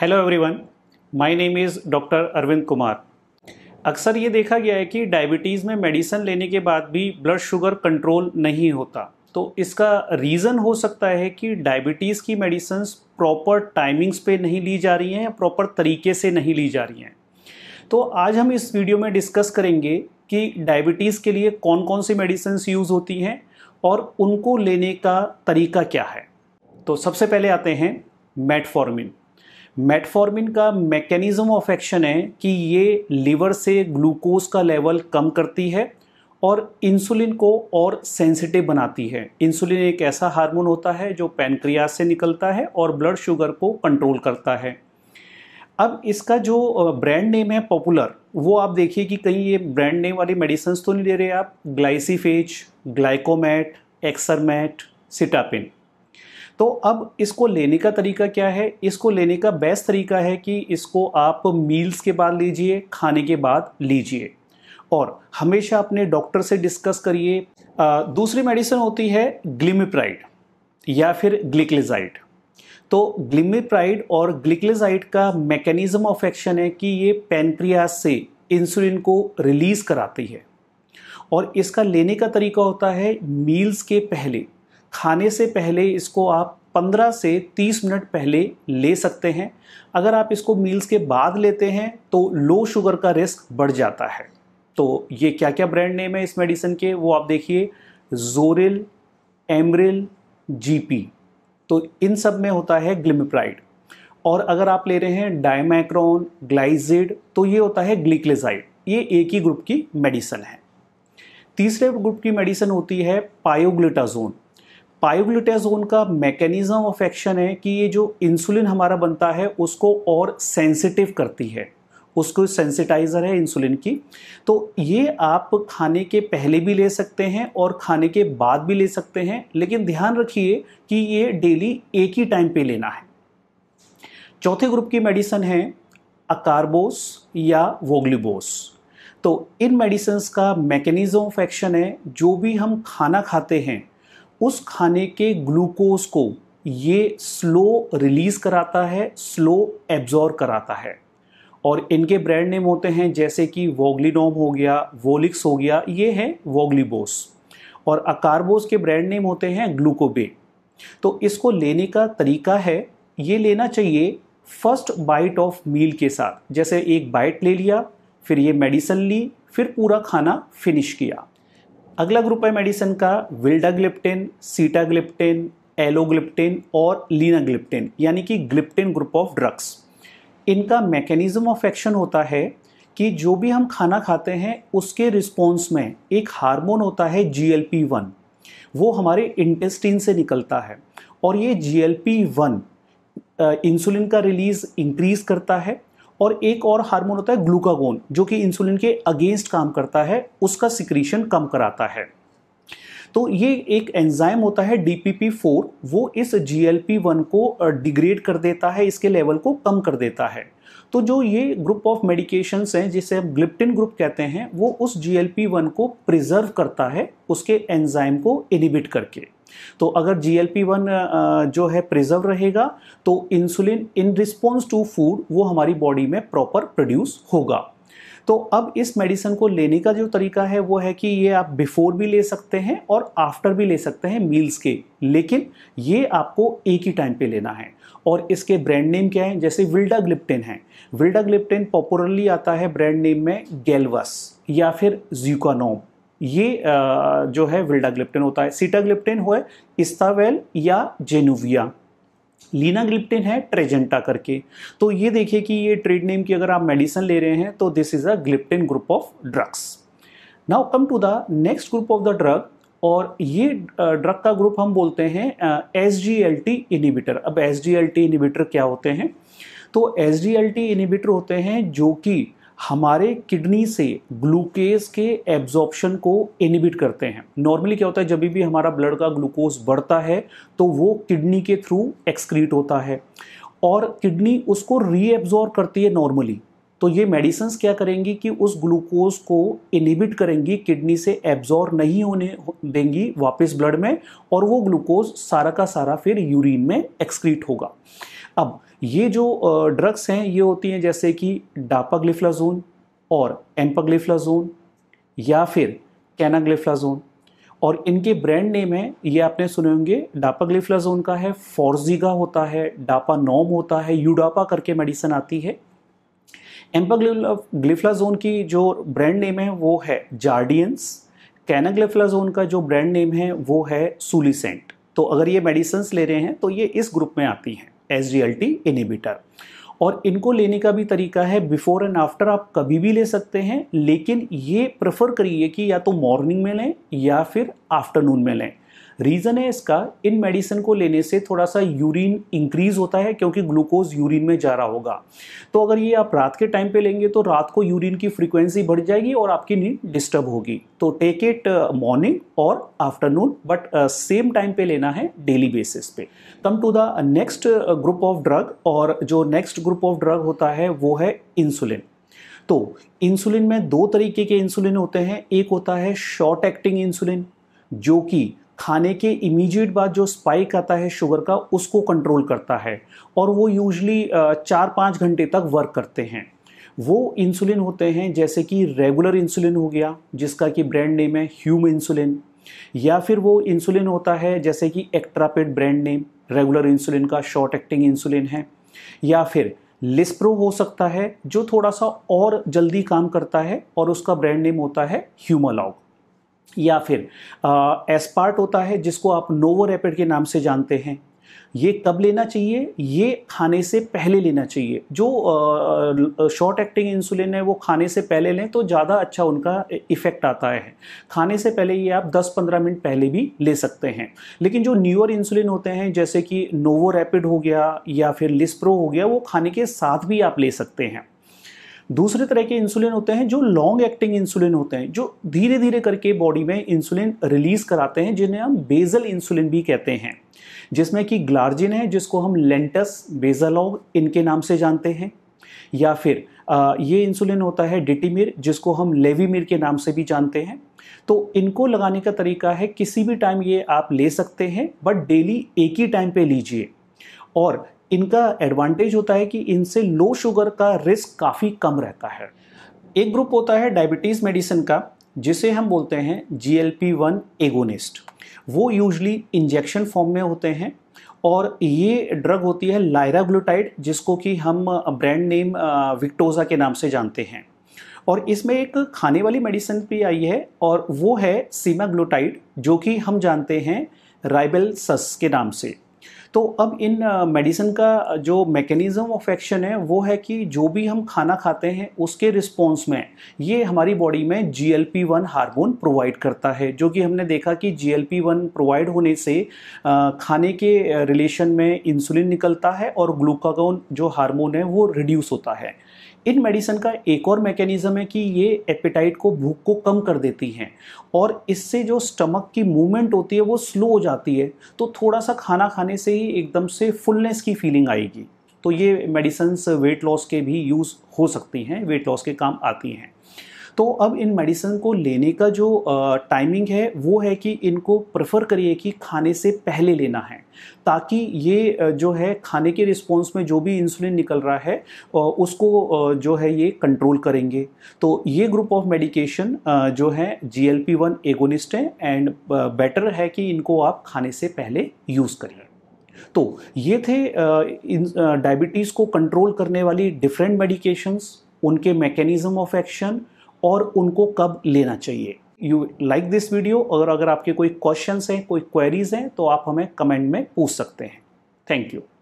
hello everyone my name is doctor Arvind Kumar अक्सर ये देखा गया है कि डायबिटीज़ में मेडिसन लेने के बाद भी ब्लड शुगर कंट्रोल नहीं होता तो इसका रीज़न हो सकता है कि डायबिटीज़ की मेडिसन्स प्रॉपर टाइमिंग्स पे नहीं ली जा रही हैं या प्रॉपर तरीके से नहीं ली जा रही हैं तो आज हम इस वीडियो में डिस्कस करेंगे कि डायबिटीज़ के लिए कौन कौन सी मेडिसन्स यूज़ होती हैं और उनको लेने का तरीका क्या है तो सबसे पहले आते हैं मेटफॉर्मिन मेटफॉर्मिन का मैकेनिज्म ऑफ एक्शन है कि ये लीवर से ग्लूकोज का लेवल कम करती है और इंसुलिन को और सेंसिटिव बनाती है इंसुलिन एक ऐसा हार्मोन होता है जो पैनक्रियाज से निकलता है और ब्लड शुगर को कंट्रोल करता है अब इसका जो ब्रांड नेम है पॉपुलर वो आप देखिए कि कहीं ये ब्रांड नेम वाली मेडिसन्स तो नहीं ले रहे आप ग्लाइसीफेज ग्लाइकोमैट एक्सरमैट सिटापिन तो अब इसको लेने का तरीका क्या है इसको लेने का बेस्ट तरीका है कि इसको आप मील्स के बाद लीजिए खाने के बाद लीजिए और हमेशा अपने डॉक्टर से डिस्कस करिए दूसरी मेडिसिन होती है ग्लिमिप्राइड या फिर ग्लिक्लिजाइड तो ग्लिमिप्राइड और ग्लिक्लिजाइड का मैकेनिज्म ऑफ एक्शन है कि ये पेनक्रियास से इंसुलिन को रिलीज कराती है और इसका लेने का तरीका होता है मील्स के पहले खाने से पहले इसको आप 15 से 30 मिनट पहले ले सकते हैं अगर आप इसको मील्स के बाद लेते हैं तो लो शुगर का रिस्क बढ़ जाता है तो ये क्या क्या ब्रांड नेम है इस मेडिसिन के वो आप देखिए जोरिल एमरिल जीपी तो इन सब में होता है ग्लिमिप्राइड और अगर आप ले रहे हैं डायमैक्रोन ग्लाइजिड तो ये होता है ग्लिक्लेजाइड ये एक ही ग्रुप की मेडिसन है तीसरे ग्रुप की मेडिसन होती है पायोग्लिटाजोन पायोग्लिटेजोन का मैकेनिज्म ऑफ एक्शन है कि ये जो इंसुलिन हमारा बनता है उसको और सेंसिटिव करती है उसको सेंसिटाइज़र है इंसुलिन की तो ये आप खाने के पहले भी ले सकते हैं और खाने के बाद भी ले सकते हैं लेकिन ध्यान रखिए कि ये डेली एक ही टाइम पे लेना है चौथे ग्रुप की मेडिसन है अकारबोस या वोग्लिबोस तो इन मेडिसन्स का मैकेनिज्म ऑफ एक्शन है जो भी हम खाना खाते हैं उस खाने के ग्लूकोज को ये स्लो रिलीज़ कराता है स्लो एब्जॉर्व कराता है और इनके ब्रांड नेम होते हैं जैसे कि वोगलिनोम हो गया वोलिक्स हो गया ये है वोगलीबोस और अकारबोस के ब्रांड नेम होते हैं ग्लूकोबे तो इसको लेने का तरीका है ये लेना चाहिए फर्स्ट बाइट ऑफ मील के साथ जैसे एक बाइट ले लिया फिर ये मेडिसन ली फिर पूरा खाना फिनिश किया अगला ग्रुप है मेडिसिन का विल्डाग्लिप्टिन सीटाग्लिप्टिन एलोग्लिप्टिन और लीनाग्लिप्टिन यानी कि ग्लिप्टिन ग्रुप ऑफ ड्रग्स इनका मैकेनिज्म ऑफ एक्शन होता है कि जो भी हम खाना खाते हैं उसके रिस्पॉन्स में एक हार्मोन होता है जी एल पी वन वो हमारे इंटेस्टिन से निकलता है और ये G L P one insulin का रिलीज इंक्रीज करता है और एक और हार्मोन होता है ग्लूकागोन जो कि इंसुलिन के अगेंस्ट काम करता है उसका सिक्रीशन कम कराता है तो ये एक एंजाइम होता है डी फोर वो इस जी वन को डिग्रेड कर देता है इसके लेवल को कम कर देता है तो जो ये ग्रुप ऑफ मेडिकेशंस हैं जिसे हम ग्लिप्टिन ग्रुप कहते हैं वो उस जी वन को प्रिजर्व करता है उसके एंजाइम को इनिबिट करके तो अगर जी वन जो है प्रिजर्व रहेगा तो insulin in response to food वो हमारी बॉडी में प्रॉपर प्रोड्यूस होगा तो अब इस मेडिसन को लेने का जो तरीका है वो है कि ये आप बिफोर भी ले सकते हैं और आफ्टर भी ले सकते हैं मील्स के लेकिन ये आपको एक ही टाइम पे लेना है और इसके ब्रांड नेम क्या है जैसे विल्डाग्लिप्टिन है विल्डाग्लिप्टिन पॉपुलरली आता है ब्रांड नेम में गेलवस या फिर ज्यूकानोम ये जो है विल्डाग्लिप्टिन होता है सीटाग्लिप्टिन हो इस्तावेल या जेनुविया लीना ग्लिप्टिन है ट्रेजेंटा करके तो ये देखिए कि ये ट्रेड नेम की अगर आप मेडिसिन ले रहे हैं तो this is a gliptin group of drugs now come to the next group of the drug और ये ड्रग का ग्रुप हम बोलते हैं S G L T inhibitor अब S G L T inhibitor क्या होते हैं तो S G L T inhibitor होते हैं जो कि हमारे किडनी से ग्लूकेज के एब्जॉर्प्शन को इनिबिट करते हैं नॉर्मली क्या होता है जब भी हमारा ब्लड का ग्लूकोज बढ़ता है तो वो किडनी के थ्रू एक्सक्रीट होता है और किडनी उसको रीएब्जॉर्ब करती है नॉर्मली तो ये मेडिसन्स क्या करेंगी कि उस ग्लूकोज को इनिबिट करेंगी किडनी से एब्जॉर्व नहीं होने देंगी वापस ब्लड में और वो ग्लूकोज सारा का सारा फिर यूरिन में एक्सक्रीट होगा अब ये जो ड्रग्स हैं ये होती हैं जैसे कि डापाग्लिफ्लाजोन और एम्पाग्लिफ्लाजोन या फिर कैनाग्लिफ्लाजोन और इनके ब्रांड नेम है ये आपने सुने होंगे डापाग्लिफ्लाजोन का है फॉर्जिगा होता है डापा नॉम होता है यूडापा करके मेडिसिन आती है एम्पाग्लिफ्लाजोन की जो ब्रांड नेम है वो है जार्डियंस कैनाग्लिफ्लाजोन का जो ब्रांड नेम है वो है सुलिसेंट तो अगर ये मेडिसिन ले रहे हैं तो ये इस ग्रुप में आती हैं एस इनिबिटर और इनको लेने का भी तरीका है बिफोर एंड आफ्टर आप कभी भी ले सकते हैं लेकिन ये प्रेफर करिए कि या तो मॉर्निंग में लें या फिर आफ्टरनून में लें रीज़न है इसका इन मेडिसिन को लेने से थोड़ा सा यूरिन इंक्रीज़ होता है क्योंकि ग्लूकोज यूरिन में जा रहा होगा तो अगर ये आप रात के टाइम पे लेंगे तो रात को यूरिन की फ्रीक्वेंसी बढ़ जाएगी और आपकी नींद डिस्टर्ब होगी तो टेक इट मॉर्निंग और आफ्टरनून बट सेम टाइम पे लेना है डेली बेसिस पे come to the next group of drug और जो नेक्स्ट ग्रुप ऑफ ड्रग होता है वो है इंसुलिन तो इंसुलिन में दो तरीके के इंसुलिन होते हैं एक होता है शॉर्ट एक्टिंग इंसुलिन जो कि खाने के इमीडिएट बाद जो स्पाइक आता है शुगर का उसको कंट्रोल करता है और वो यूजली चार पाँच घंटे तक वर्क करते हैं वो इंसुलिन होते हैं जैसे कि रेगुलर इंसुलिन हो गया जिसका कि ब्रांड नेम है ह्यूम इंसुलिन या फिर वो इंसुलिन होता है जैसे कि Actrapid brand name regular insulin का शॉर्ट एक्टिंग इंसुलिन है या फिर लिस्प्रो हो सकता है जो थोड़ा सा और जल्दी काम करता है और उसका ब्रांड नेम होता है ह्यूमोलॉग या फिर एस्पार्ट होता है जिसको आप नोवो रेपिड के नाम से जानते हैं ये कब लेना चाहिए ये खाने से पहले लेना चाहिए जो शॉर्ट एक्टिंग इंसुलिन है वो खाने से पहले लें तो ज़्यादा अच्छा उनका इफेक्ट आता है खाने से पहले ये आप 10-15 मिनट पहले भी ले सकते हैं लेकिन जो न्यूअर इंसुलिन होते हैं जैसे कि नोवो रैपिड हो गया या फिर लिस्प्रो हो गया वो खाने के साथ भी आप ले सकते हैं दूसरे तरह के इंसुलिन होते हैं जो लॉन्ग एक्टिंग इंसुलिन होते हैं जो धीरे धीरे करके बॉडी में इंसुलिन रिलीज कराते हैं जिन्हें हम बेजल इंसुलिन भी कहते हैं जिसमें कि ग्लार्जिन है जिसको हम लेंटस बेजलॉग इनके नाम से जानते हैं या फिर आ, ये इंसुलिन होता है डिटीमिर जिसको हम लेवीमिर के नाम से भी जानते हैं तो इनको लगाने का तरीका है किसी भी टाइम ये आप ले सकते हैं बट डेली एक ही टाइम पे लीजिए और इनका एडवांटेज होता है कि इनसे लो शुगर का रिस्क काफ़ी कम रहता है एक ग्रुप होता है डायबिटीज़ मेडिसिन का जिसे हम बोलते हैं G L P one agonist वो यूजली इंजेक्शन फॉर्म में होते हैं और ये ड्रग होती है लायराग्लूटाइड जिसको कि हम ब्रांड नेम विक्टोज़ा के नाम से जानते हैं और इसमें एक खाने वाली मेडिसिन भी आई है और वो है सीमाग्लूटाइड जो कि हम जानते हैं राइबेलसस के नाम से तो अब इन मेडिसिन का जो मैकेनिज़्म ऑफ एक्शन है वो है कि जो भी हम खाना खाते हैं उसके रिस्पॉन्स में ये हमारी बॉडी में G L P one hormone provide करता है जो कि हमने देखा कि G L P one provide होने से खाने के रिलेशन में इंसुलिन निकलता है और ग्लूकागोन जो हारमोन है वो रिड्यूस होता है इन मेडिसन का एक और मैकेनिज़्म है कि ये एपेटाइट को भूख को कम कर देती हैं और इससे जो स्टमक की मूवमेंट होती है वो स्लो हो जाती है तो थोड़ा सा खाना खाने से ही कि एकदम से फुलनेस की फीलिंग आएगी तो ये मेडिसन्स वेट लॉस के भी यूज़ हो सकती हैं वेट लॉस के काम आती हैं तो अब इन मेडिसन को लेने का जो टाइमिंग है वो है कि इनको प्रेफर करिए कि खाने से पहले लेना है ताकि ये जो है खाने के रिस्पॉन्स में जो भी इंसुलिन निकल रहा है उसको जो है ये कंट्रोल करेंगे तो ये ग्रुप ऑफ मेडिकेशन जो है G L P one agonist है एंड बेटर है कि इनको आप खाने से पहले यूज़ करिए तो ये थे इन डायबिटीज़ को कंट्रोल करने वाली डिफरेंट मेडिकेशंस उनके मैकेनिज़्म ऑफ एक्शन और उनको कब लेना चाहिए यू लाइक दिस वीडियो और अगर आपके कोई क्वेश्चंस हैं कोई क्वेरीज हैं तो आप हमें कमेंट में पूछ सकते हैं थैंक यू